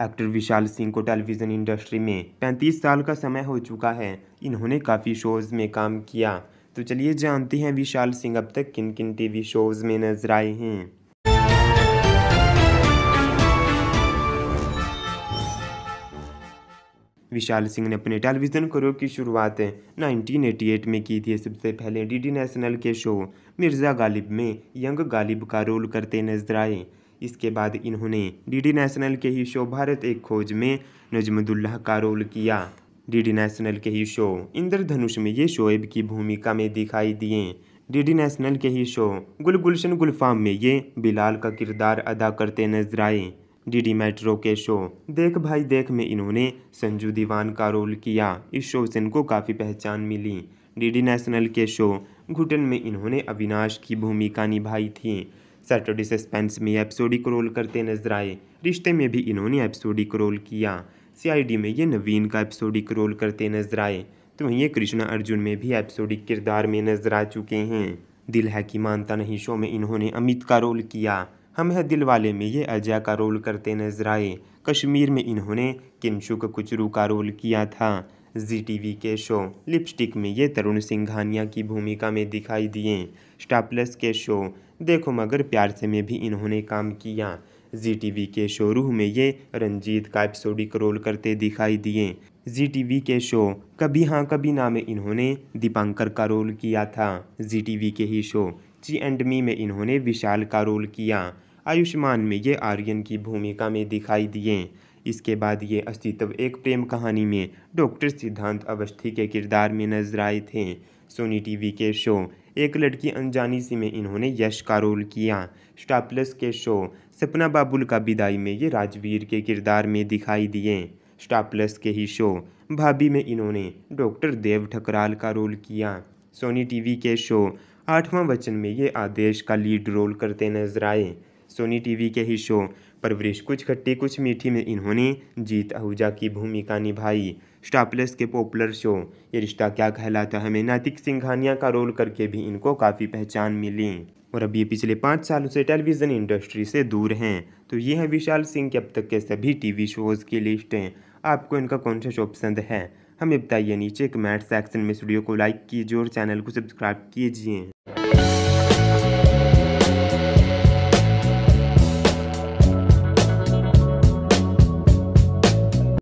actor विशाल सिंह को television industry में 35 साल का समय हो चुका है इन्होंने काफ़ी शोज़ में काम किया तो चलिए जानते हैं विशाल सिंह अब तक किन किन टीवी शोज़ में नजर आए हैं विशाल सिंह ने अपने टेलीविज़न करियर की शुरुआत 1988 में की थी सबसे पहले डीडी नेशनल के शो मिर्ज़ा गालिब में यंग गालिब का रोल करते नजर आए इसके बाद इन्होंने डीडी नेशनल के ही शो भारत एक खोज में नजमदुल्लाह का रोल किया डीडी नेशनल के ही शो इंद्रधनुष में ये शोएब की भूमिका में दिखाई दिए डीडी नेशनल के ही शो गुल गुलशन गुलफाम में ये बिलाल का किरदार अदा करते नजर आए डीडी मेट्रो के शो देख भाई देख में इन्होंने संजू दीवान का रोल किया इस शो से इनको काफ़ी पहचान मिली डीडी नेशनल के शो घुटन में इन्होंने अविनाश की भूमिका निभाई थी सैटरडे सस्पेंस में एपिसोडिक रोल करते नजर आए रिश्ते में भी इन्होंने एपिसोडिक रोल किया सीआईडी में ये नवीन का एपिसोडिक रोल करते नजर आए तो वहीं ये कृष्णा अर्जुन में भी एपिसोडिक किरदार में नजर आ चुके हैं दिल है कि मानता नहीं शो में इन्होंने अमित का रोल किया हम है दिल वाले में ये अजय का रोल करते नजर आए कश्मीर में इन्होंने किमशुक कुचरू का रोल किया था जी टी के शो लिपस्टिक में ये तरुण सिंघानिया की भूमिका में दिखाई दिए स्टार प्लस के शो देखो मगर प्यार से में भी इन्होंने काम किया जी टी के शो रूह में ये रंजीत का एपिसोडिक रोल करते दिखाई दिए जी टी के शो कभी हाँ कभी ना में इन्होंने दीपांकर का रोल किया था जी टी के ही शो जी एंड मी में इन्होंने विशाल का रोल किया आयुष्मान में ये आर्यन की भूमिका में दिखाई दिए इसके बाद ये अस्तित्व एक प्रेम कहानी में डॉक्टर सिद्धांत अवस्थी के किरदार में नजर आए थे सोनी टीवी के शो एक लड़की अनजानी सी में इन्होंने यश का रोल किया स्टार प्लस के शो सपना बाबुल का विदाई में ये राजवीर के किरदार में दिखाई दिए स्टार प्लस के ही शो भाभी में इन्होंने डॉक्टर देव ठकराल का रोल किया सोनी टीवी के शो आठवां वचन में ये आदेश का लीड रोल करते नजर आए सोनी टीवी के ही शो परवरिश कुछ खट्टी कुछ मीठी में इन्होंने जीत आहूजा की भूमिका निभाई स्टापलेस के पॉपुलर शो ये रिश्ता क्या कहलाता है हमें नातिक सिंघानिया का रोल करके भी इनको काफ़ी पहचान मिली और अब ये पिछले पाँच सालों से टेलीविज़न इंडस्ट्री से दूर हैं तो ये हैं विशाल सिंह के अब तक के सभी टीवी शोज़ की लिस्ट हैं आपको इनका कौन सा शो पसंद है हमें बताइए नीचे कमेंट सेक्शन में स्टूडियो को लाइक कीजिए और चैनल को सब्सक्राइब कीजिए